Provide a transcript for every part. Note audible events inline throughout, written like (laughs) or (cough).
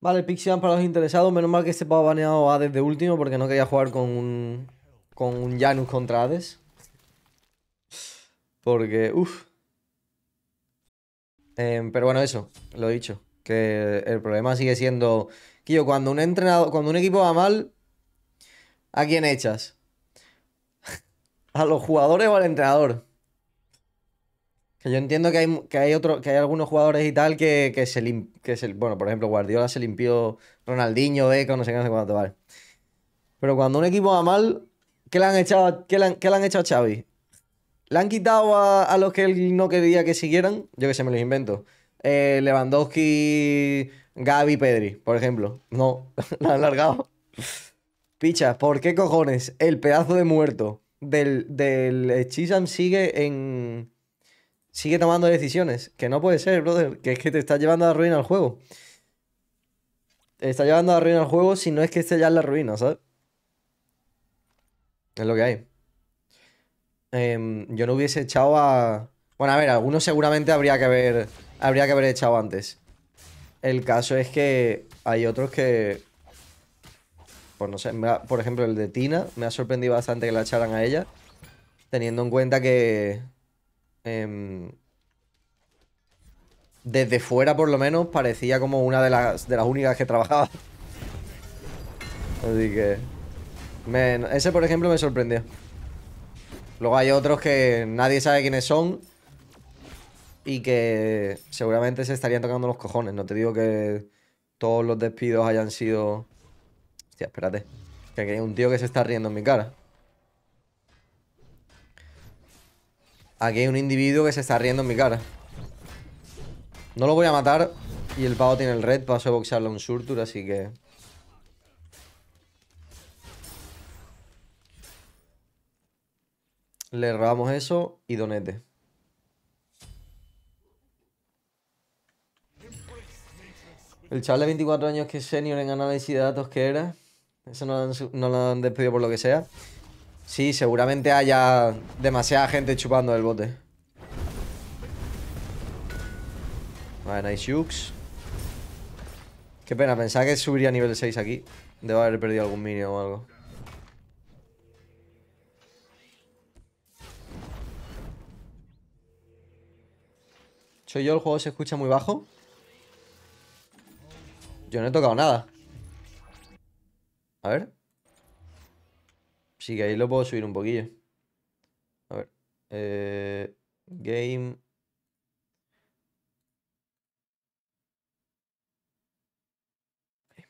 Vale, Pixian para los interesados. Menos mal que se este ha baneado Hades de último porque no quería jugar con un, con un Janus contra Hades. Porque, uff. Em, pero bueno, eso, lo he dicho. Que el problema sigue siendo. Que cuando un entrenador, cuando un equipo va mal, ¿a quién echas? (laughs) ¿A los jugadores o al entrenador? yo entiendo que hay, otro, que hay algunos jugadores y tal que, que, se, lim, Bueno, por ejemplo, Guardiola se limpió Ronaldinho, Eco, no sé qué, no sé cuánto, vale. Pero cuando un equipo va mal, ¿qué le han echado, qué le han, han echado a Xavi? ¿Le han quitado a, los que él no quería que siguieran? Yo que sé, me los invento. Eh, Lewandowski, Gaby, Pedri, por ejemplo. No, (laughs) la han largado. Pichas, ¿por qué cojones el pedazo de muerto del, del Chisam sigue en, sigue tomando decisiones. Que no puede ser, brother. Que es que te está llevando a la ruina el juego. Te está llevando a la ruina el juego si no es que esté ya en la ruina, ¿sabes? Es lo que hay. Em, yo no hubiese echado a... Bueno, a ver, algunos seguramente habría que haber, habría que haber echado antes. El caso es que hay otros que... Pues no sé, por ejemplo el de Tina, me ha sorprendido bastante que la echaran a ella. Teniendo en cuenta que Em, desde fuera, por lo menos, parecía como una de las, de las únicas que trabajaba. Así que... ese, por ejemplo, me sorprendió. Luego hay otros que nadie sabe quiénes son y que seguramente se estarían tocando los cojones. No te digo que todos los despidos hayan sido... Hostia, espérate. Que hay un tío que se está riendo en mi cara. Aquí hay un individuo que se está riendo en mi cara. No lo voy a matar. Y el pavo tiene el red. Paso a boxearle a un Surtur, así que... Le robamos eso y donete. El chaval de 24 años que es senior en análisis de datos que era. Eso no no lo han despedido por lo que sea. Sí, seguramente haya demasiada gente chupando el bote. Vale, nice jukes. Qué pena, pensaba que subiría a nivel 6 aquí. Debo haber perdido algún minion o algo. ¿Soy yo? ¿El juego se escucha muy bajo? Yo no he tocado nada. A ver. Sí que ahí lo puedo subir un poquillo. A ver. Eh, game.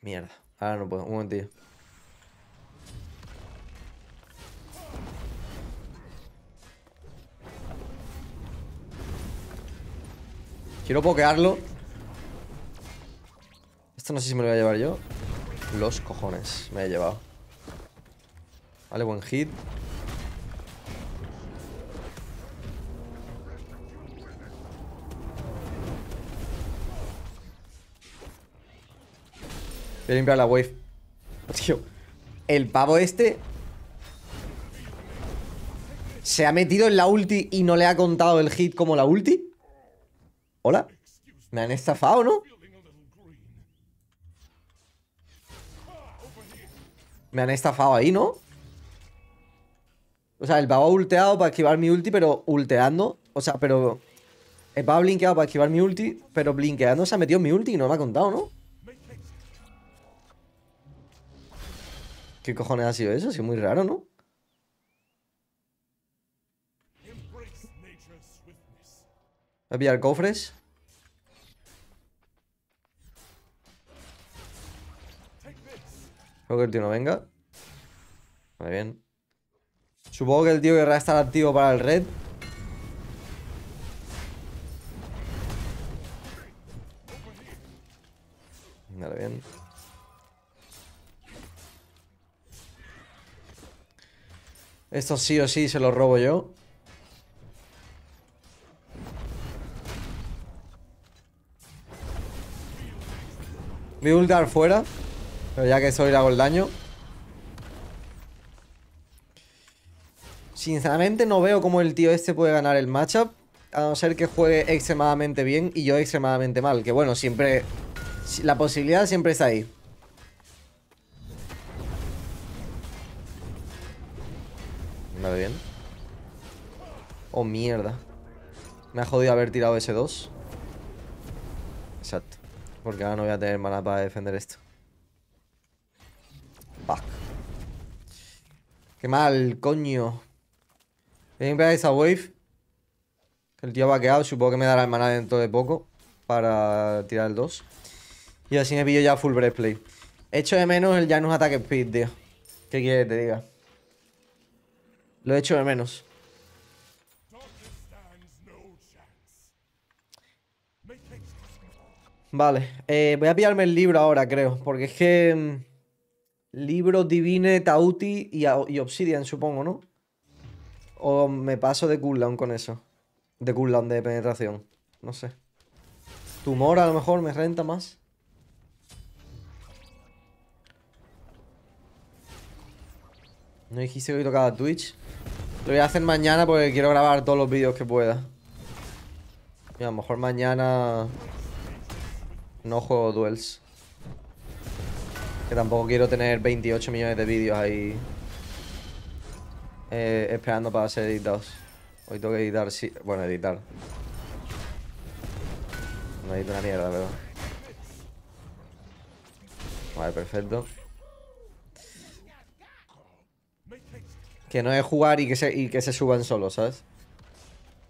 Mierda. Ahora no puedo. Un momentillo. Quiero pokearlo. Esto no sé si me lo voy a llevar yo. Los cojones. Me he llevado. Vale, buen hit. Voy a limpiar la wave. (laughs) Tío, el pavo este ¿Se ha metido en la ulti y no le ha contado el hit como la ulti? ¿Hola? ¿Me han estafado, no? Me han estafado ahí, ¿no? O sea, el ha ulteado para esquivar mi ulti, pero ulteando. O sea, pero... El va blinqueado para esquivar mi ulti, pero blinqueando se ha metido mi ulti y no me ha contado, ¿no? ¿Qué cojones ha sido eso? Ha sido muy raro, ¿no? Voy a pillar cofres. Espero que el tío no venga. Muy bien. Supongo que el tío querrá estar activo para el red. Vale, bien. Esto sí o sí se lo robo yo. Voy a ultar fuera. Pero ya que soy le hago el daño. sinceramente no veo cómo el tío este puede ganar el matchup. A no ser que juegue extremadamente bien y yo extremadamente mal. Que bueno, siempre... La posibilidad siempre está ahí. ve bien. Oh, mierda. Me ha jodido haber tirado ese 2. Exacto. Porque ahora no voy a tener mana para defender esto. Back. Qué mal, coño. Voy a esa wave. El tío va quedado, supongo que me dará el maná dentro de poco para tirar el 2. Y así me pillo ya full breastplate. hecho de menos el Janus Attack Speed, tío. ¿Qué quieres que te diga? Lo he hecho de menos. Vale, eh, voy a pillarme el libro ahora, creo, porque es que... Mm, libro Divine, Tauti y Obsidian, supongo, ¿no? O me paso de cooldown con eso. De cooldown de penetración. No sé. Tumor a lo mejor me renta más. No dijiste que hoy tocaba Twitch. Lo voy a hacer mañana porque quiero grabar todos los vídeos que pueda. Y a lo mejor mañana... No juego duels. Que tampoco quiero tener 28 millones de vídeos ahí eh, esperando para ser editados. Hoy tengo que editar, sí. Bueno, editar. No edito una mierda, pero. Vale, perfecto. Que no es jugar y que se, que se suban solos, ¿sabes?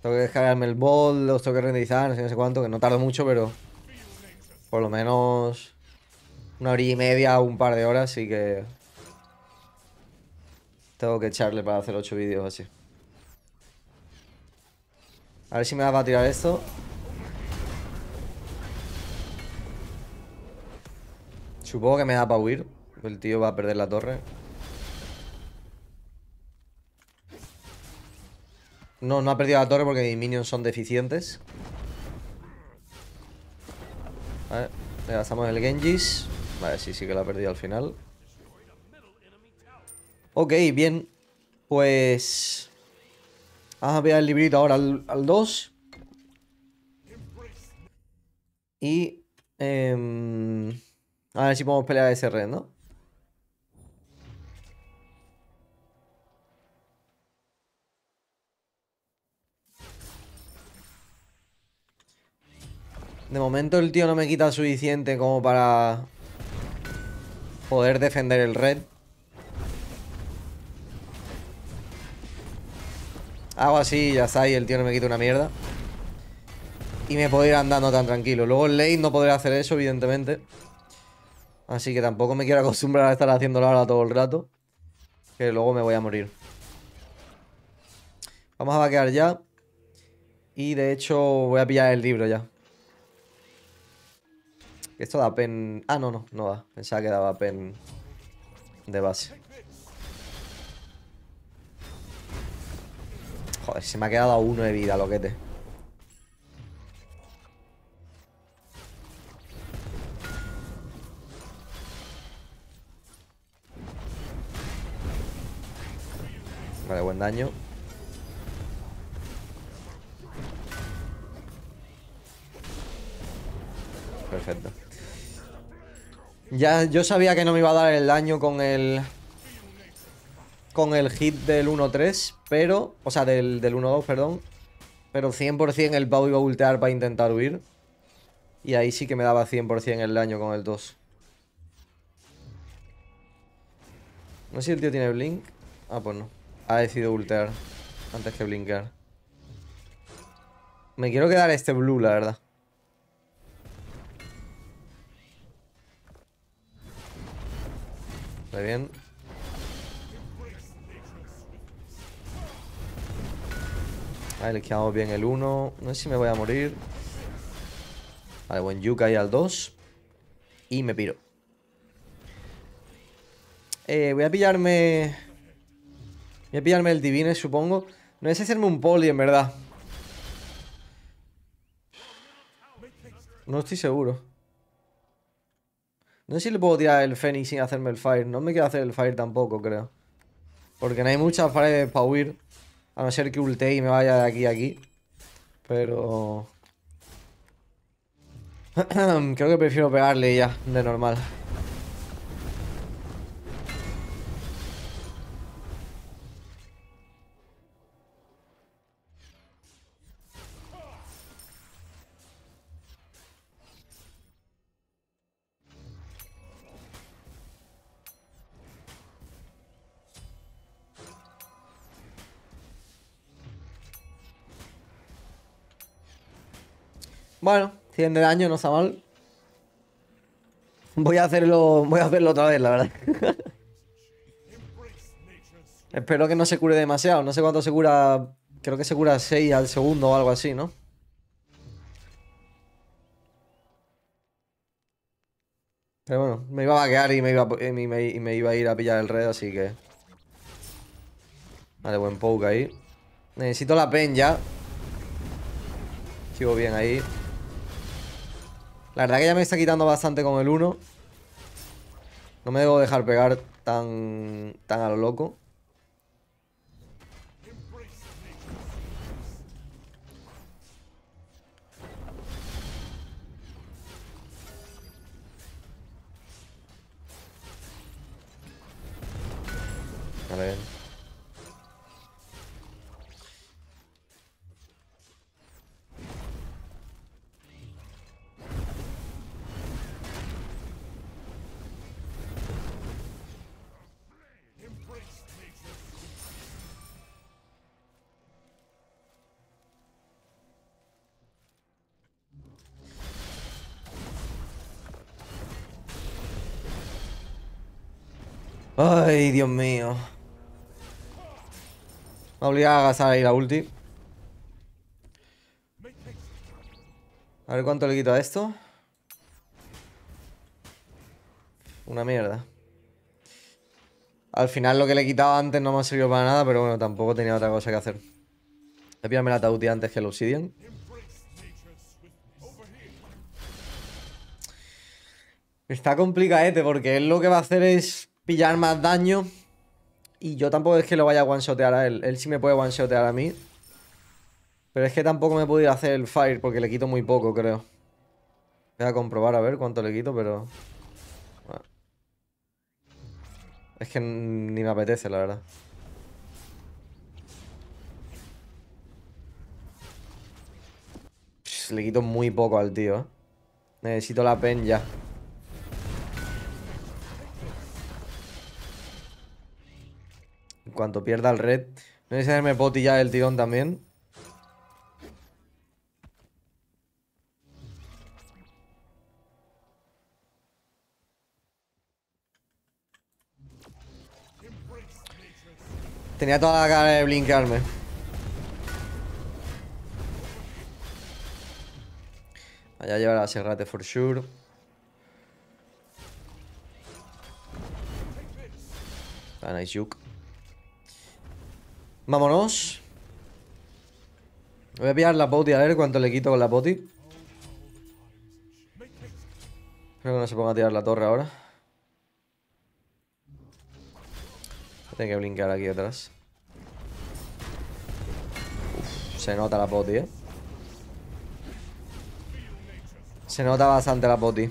Tengo que descargarme el bot, los tengo que renderizar, no sé, cuánto, que no tardo mucho, pero. Por lo menos. Una hora y media o un par de horas, Así que. Tengo que echarle para hacer 8 vídeos así. A ver si me da para tirar esto. Supongo que me da para huir. El tío va a perder la torre. No, no ha perdido la torre porque mis minions son deficientes. Vale, le gastamos el Genjis. Vale, sí, sí que lo ha perdido al final. Ok, bien. Pues... Vamos a pegar el librito ahora al, 2. Y... Em, a ver si podemos pelear ese red, ¿no? De momento el tío no me quita suficiente como para poder defender el red. Hago así, ya está, y el tío no me quita una mierda. Y me puedo ir andando tan tranquilo. Luego el late no podré hacer eso, evidentemente. Así que tampoco me quiero acostumbrar a estar haciéndolo ahora todo el rato. Que luego me voy a morir. Vamos a vaquear ya. Y de hecho voy a pillar el libro ya. Esto da pen... Ah, no, no, no da. Pensaba que daba pen de base. se me ha quedado uno de vida, loquete. Vale, buen daño. Perfecto. Ya yo sabía que no me iba a dar el daño con el con el hit del 1-3, pero... O sea, del, 1-2, perdón. Pero 100% el Pau iba a ultear para intentar huir. Y ahí sí que me daba 100% el daño con el 2. No sé si el tío tiene blink. Ah, pues no. Ha decidido ultear antes que blinkear. Me quiero quedar este blue, la verdad. Está bien. Vale, le quedamos bien el 1. No sé si me voy a morir. Vale, buen Yuka ahí al 2. Y me piro. Eh, voy a pillarme... Voy a pillarme el Divine, supongo. No es hacerme un poli, en verdad. No estoy seguro. No sé si le puedo tirar el Fenix sin hacerme el Fire. No me quiero hacer el Fire tampoco, creo. Porque no hay muchas paredes para huir. A no ser que ulte y me vaya de aquí a aquí. Pero... (clears throat) Creo que prefiero pegarle ya, de normal. Bueno, 100 de daño, no está mal. Voy a hacerlo, voy a hacerlo otra vez, la verdad. (laughs) Espero que no se cure demasiado. No sé cuánto se cura. Creo que se cura 6 al segundo o algo así, ¿no? Pero bueno, me iba a vaquear y me iba, a, iba a ir a pillar el red, así que... Vale, buen poke ahí. Necesito la pen ya. Sigo bien ahí. La verdad que ya me está quitando bastante con el 1. No me debo dejar pegar tan, tan a lo loco. Vale, Ay, Dios mío. Me ha obligado a gastar ahí la ulti. A ver cuánto le quito a esto. Una mierda. Al final lo que le he quitado antes no me ha servido para nada, pero bueno, tampoco tenía otra cosa que hacer. Voy a la tauti antes que el obsidian. Está este, porque él lo que va a hacer es pillar más daño. Y yo tampoco es que lo vaya a one-shotear a él. Él sí me puede one-shotear a mí. Pero es que tampoco me he podido hacer el fire porque le quito muy poco, creo. Voy a comprobar a ver cuánto le quito, pero... Es que ni me apetece, la verdad. le quito muy poco al tío, eh. Necesito la pen ya. cuanto pierda el red. No sé me poti el tirón también. Tenía toda la cara de blinkearme. Allá llevará a Serrate for sure. Ah, nice juke. Vámonos. Voy a pillar la poti a ver cuánto le quito con la poti. Espero que no se ponga a tirar la torre ahora. Tengo que brincar aquí atrás. se nota la poti, eh. Se nota bastante la poti.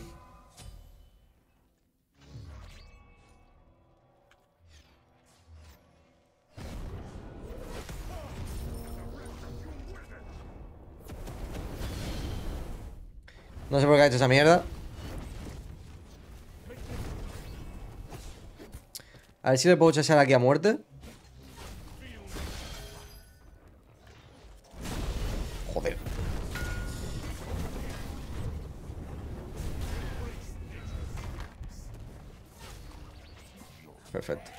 No sé por qué ha hecho esa mierda. A ver si le puedo chasear aquí a muerte. Joder. Perfecto.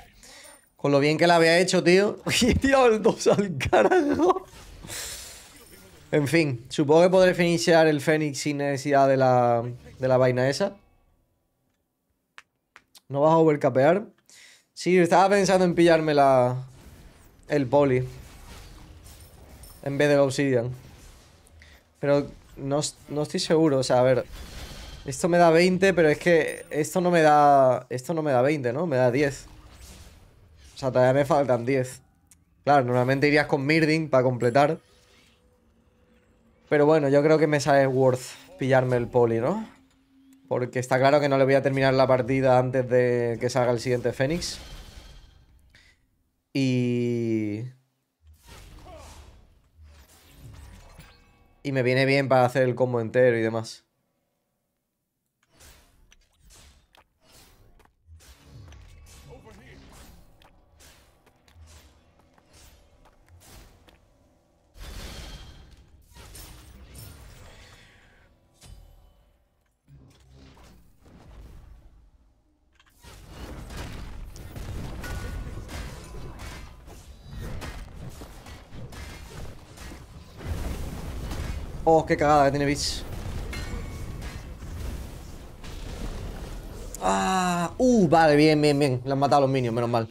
Con lo bien que la había hecho, tío. (laughs) Y he tirado el 2 al carajo. En fin, supongo que podré finishar el Fénix sin necesidad de la, de la vaina esa. No vas a overcapear. Sí, estaba pensando en pillarme la... El poli. En vez del obsidian. Pero no, estoy seguro, o sea, a ver... Esto me da 20, pero es que esto no me da... Esto no me da 20, ¿no? Me da 10. O sea, todavía me faltan 10. Claro, normalmente irías con Mirding para completar. Pero bueno, yo creo que me sale worth pillarme el poli, ¿no? Porque está claro que no le voy a terminar la partida antes de que salga el siguiente Fénix. Y... Y me viene bien para hacer el combo entero y demás. Oh, qué cagada que tiene Bits. Ah, uh, vale, bien, bien, bien. Le han matado a los minions, menos mal.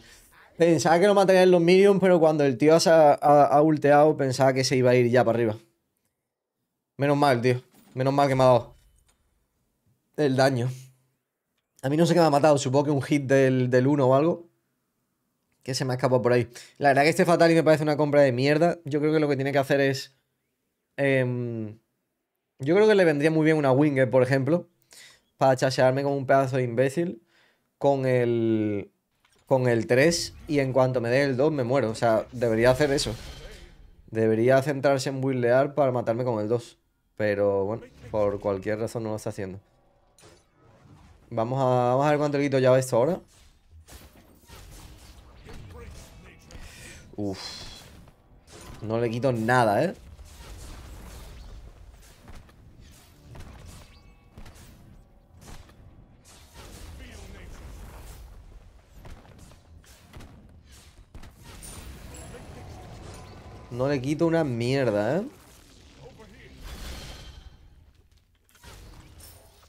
Pensaba que lo matarían los minions, pero cuando el tío se ha, ulteado, pensaba que se iba a ir ya para arriba. Menos mal, tío. Menos mal que me ha dado el daño. A mí no sé qué me ha matado, supongo que un hit del, 1 o algo. Que se me ha escapado por ahí. La verdad que este Fatal me parece una compra de mierda. Yo creo que lo que tiene que hacer es Em, yo creo que le vendría muy bien una Winger, por ejemplo, para chasearme como un pedazo de imbécil con el, con el 3 y en cuanto me dé el 2 me muero. O sea, debería hacer eso. Debería centrarse en buildear para matarme con el 2. Pero bueno, por cualquier razón no lo está haciendo. Vamos a, vamos ver cuánto le quito ya esto ahora. Uff No le quito nada, ¿eh? No le quito una mierda, ¿eh?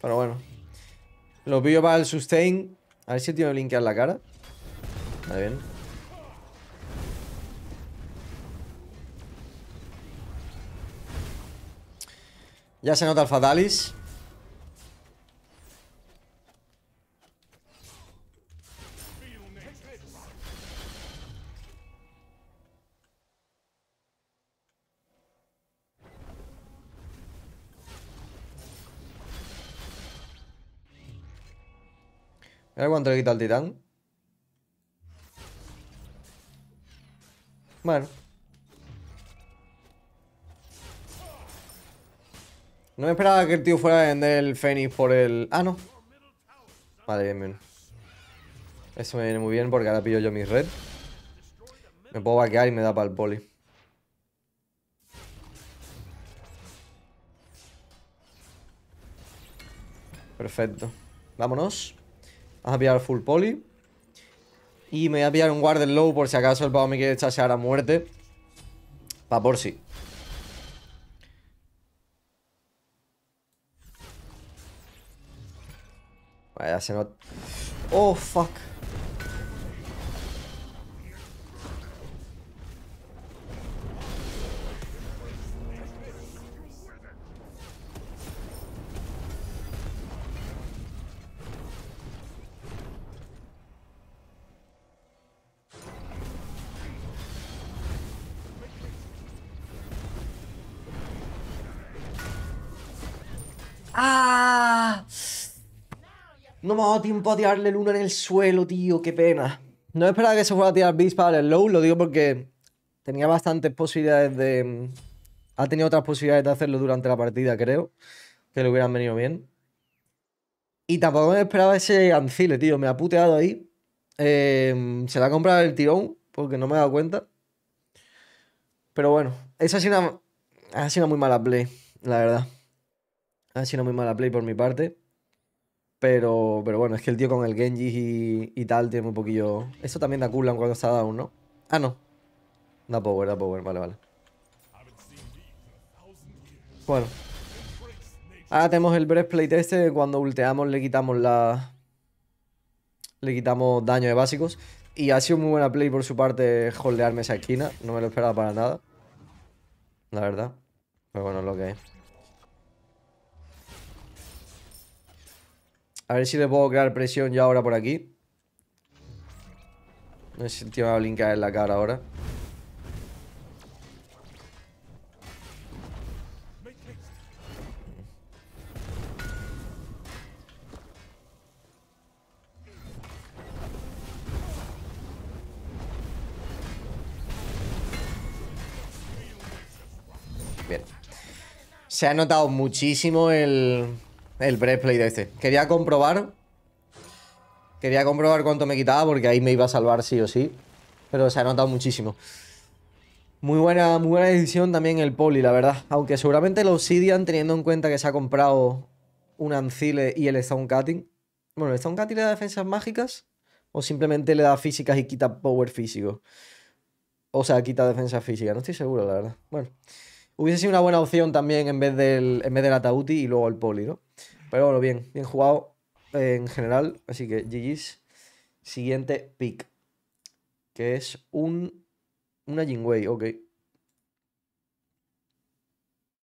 Pero bueno. Lo pillo para el sustain. A ver si tiene linkear la cara. Está bien. Ya se nota el Fatalis. ver cuánto le quita al titán. Bueno. No me esperaba que el tío fuera a vender el Fénix por el... Ah, no. Vale, bien, bien. Eso me viene muy bien porque ahora pillo yo mi red. Me puedo vaquear y me da para el poli. Perfecto. Vámonos. Vamos a pillar full poly. Y me voy a pillar un warden low por si acaso el pavo me quiere ahora a muerte. Pa' por si. Vaya, se nota. Oh, fuck. No me ha dado tiempo a tirarle luna en el suelo, tío. Qué pena. No esperaba que se fuera a tirar bis para el low. Lo digo porque tenía bastantes posibilidades de... Mm, ha tenido otras posibilidades de hacerlo durante la partida, creo. Que le hubieran venido bien. Y tampoco me esperaba ese Ancile, tío. Me ha puteado ahí. Em, se la ha comprado el tirón, porque no me he dado cuenta. Pero bueno, esa ha sido ha sido una muy mala play, la verdad. Ha sido una muy mala play por mi parte. Pero, pero bueno, es que el tío con el Genji y, tal tiene muy poquillo... Esto también da cooldown cuando está down, ¿no? Ah, no. Da power, da power, vale, vale. Bueno. Ahora tenemos el breastplate este. Cuando ulteamos le quitamos la... Le quitamos daño de básicos. Y ha sido muy buena play por su parte holdearme esa esquina. No me lo esperaba para nada. La verdad. Pero bueno, es lo que es. A ver si le puedo crear presión ya ahora por aquí. No sé si va a blincar en la cara ahora. Bien. Se ha notado muchísimo el, el de este. Quería comprobar. Quería comprobar cuánto me quitaba porque ahí me iba a salvar sí o sí. Pero se ha notado muchísimo. Muy buena, muy buena decisión también el poli, la verdad. Aunque seguramente el Obsidian, teniendo en cuenta que se ha comprado un Ancile y el Stone Cutting. Bueno, ¿el Stone Cutting le da defensas mágicas? ¿O simplemente le da físicas y quita power físico? O sea, quita defensas físicas. No estoy seguro, la verdad. Bueno. Hubiese sido una buena opción también en vez del, en Atauti y luego el Poli, ¿no? Pero bueno, bien, bien jugado en general. Así que GG's. Siguiente pick. Que es un. Una Jingwei, ok.